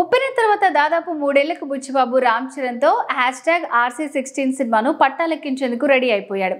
ఉప్పిన తర్వాత దాదాపు మూడేళ్లకు బుచ్చిబాబు రామ్ చరణ్తో హ్యాష్ ట్యాగ్ ఆర్సీ సిక్స్టీన్ సినిమాను పట్టాలెక్కించేందుకు రెడీ అయిపోయాడు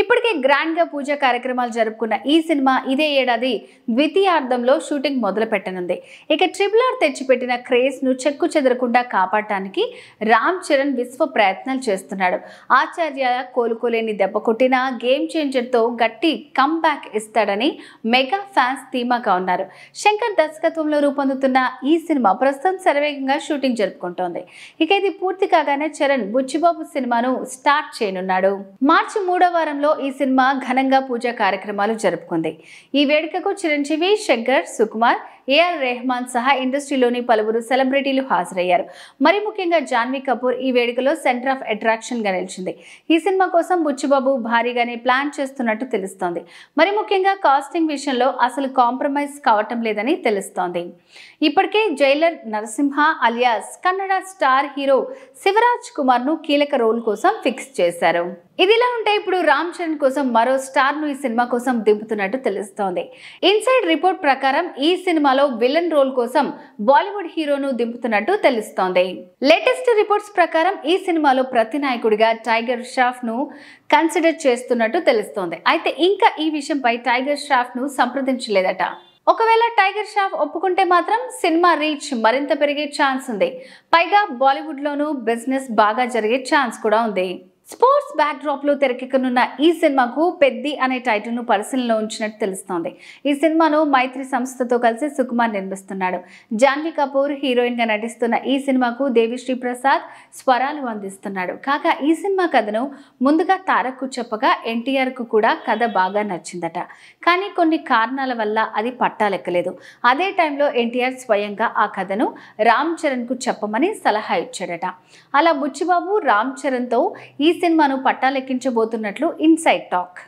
ఇప్పటికే గ్రాండ్గా పూజా కార్యక్రమాలు జరుపుకున్న ఈ సినిమా ఇదే ఏడాది ద్వితీయార్థంలో షూటింగ్ మొదలుపెట్టనుంది ఇక ట్రిపుల్ ఆర్ తెచ్చిపెట్టిన క్రేజ్ను చెక్కు చెదరకుండా కాపాడటానికి రామ్ చరణ్ విశ్వ ప్రయత్నాలు చేస్తున్నాడు ఆచార్య కోలుకోలేని దెబ్బ కొట్టిన గేమ్ చేంజర్తో గట్టి కమ్బ్యాక్ ఇస్తాడని మెగా ఫ్యాన్స్ ధీమాగా ఉన్నారు శంకర్ దర్శకత్వంలో రూపొందుతున్న ఈ సినిమా ప్రస్తుతం శరవేగంగా షూటింగ్ జరుపుకుంటోంది ఇక ఇది పూర్తి కాగానే చరణ్ బుచ్చిబాబు సినిమాను స్టార్ట్ చేయనున్నాడు మార్చి మూడో వారంలో ఈ సినిమా ఘనంగా పూజా కార్యక్రమాలు జరుపుకుంది ఈ వేడుకకు చిరంజీవి శంకర్ సుకుమార్ ఏఆర్ రెహమాన్ సహా ఇండస్ట్రీలోని పలువురు సెలబ్రిటీలు హాజరయ్యారు మరి ముఖ్యంగా జాన్వీ కపూర్ ఈ వేడుకలో సెంటర్ ఆఫ్ అట్రాక్షన్గా నిలిచింది ఈ సినిమా కోసం బుచ్చిబాబు భారీగానే ప్లాన్ చేస్తున్నట్టు తెలుస్తోంది మరి ముఖ్యంగా కాస్టింగ్ విషయంలో అసలు కాంప్రమైజ్ కావటం లేదని తెలుస్తోంది ఇప్పటికే Jailer Narasimha alias Kannada star hero Shivaraj కుమార్ను కీలక రోల్ కోసం ఫిక్స్ చేశారు ఇదిలా ఉంటే ఇప్పుడు రామ్ చరణ్ కోసం మరో స్టార్ ను ఈ సినిమా కోసం దింపుతున్నట్టు తెలుస్తోంది ఇన్సైడ్ రిపోర్ట్ ప్రకారం ఈ సినిమాలో విలన్ రోల్ కోసం బాలీవుడ్ హీరోను దింపుతున్నట్టు తెలుస్తోంది లేటెస్ట్ రిపోర్ట్స్ ప్రకారం ఈ సినిమాలో ప్రతి నాయకుడిగా టైగర్ షాఫ్ ను కన్సిడర్ చేస్తున్నట్టు తెలుస్తోంది అయితే ఇంకా ఈ విషయంపై టైగర్ షాఫ్ ను సంప్రదించలేదట ఒకవేళ టైగర్ షాఫ్ ఒప్పుకుంటే మాత్రం సినిమా రీచ్ మరింత పెరిగే ఛాన్స్ ఉంది పైగా బాలీవుడ్లోనూ బిజినెస్ బాగా జరిగే ఛాన్స్ కూడా ఉంది స్పోర్ట్స్ బ్యాక్ లో తెరకెక్కనున్న ఈ సినిమాకు పెద్ది అనే టైటిల్ను పరిశీలనలో ఉంచినట్టు తెలుస్తోంది ఈ సినిమాను మైత్రి సంస్థతో కలిసి సుకుమార్ నిర్మిస్తున్నాడు జాన్వీ కపూర్ హీరోయిన్ గా నటిస్తున్న ఈ సినిమాకు దేవిశ్రీ ప్రసాద్ స్వరాలు అందిస్తున్నాడు కాగా ఈ సినిమా కథను ముందుగా తారక్కు చెప్పగా ఎన్టీఆర్కు కూడా కథ బాగా నచ్చిందట కానీ కొన్ని కారణాల వల్ల అది పట్టాలెక్కలేదు అదే టైంలో ఎన్టీఆర్ స్వయంగా ఆ కథను రామ్ చరణ్కు చెప్పమని సలహా ఇచ్చాడట అలా బుచ్చిబాబు రామ్ చరణ్తో ఈ సినిమాను పట్టాలెక్కించబోతున్నట్లు ఇన్సైడ్ టాక్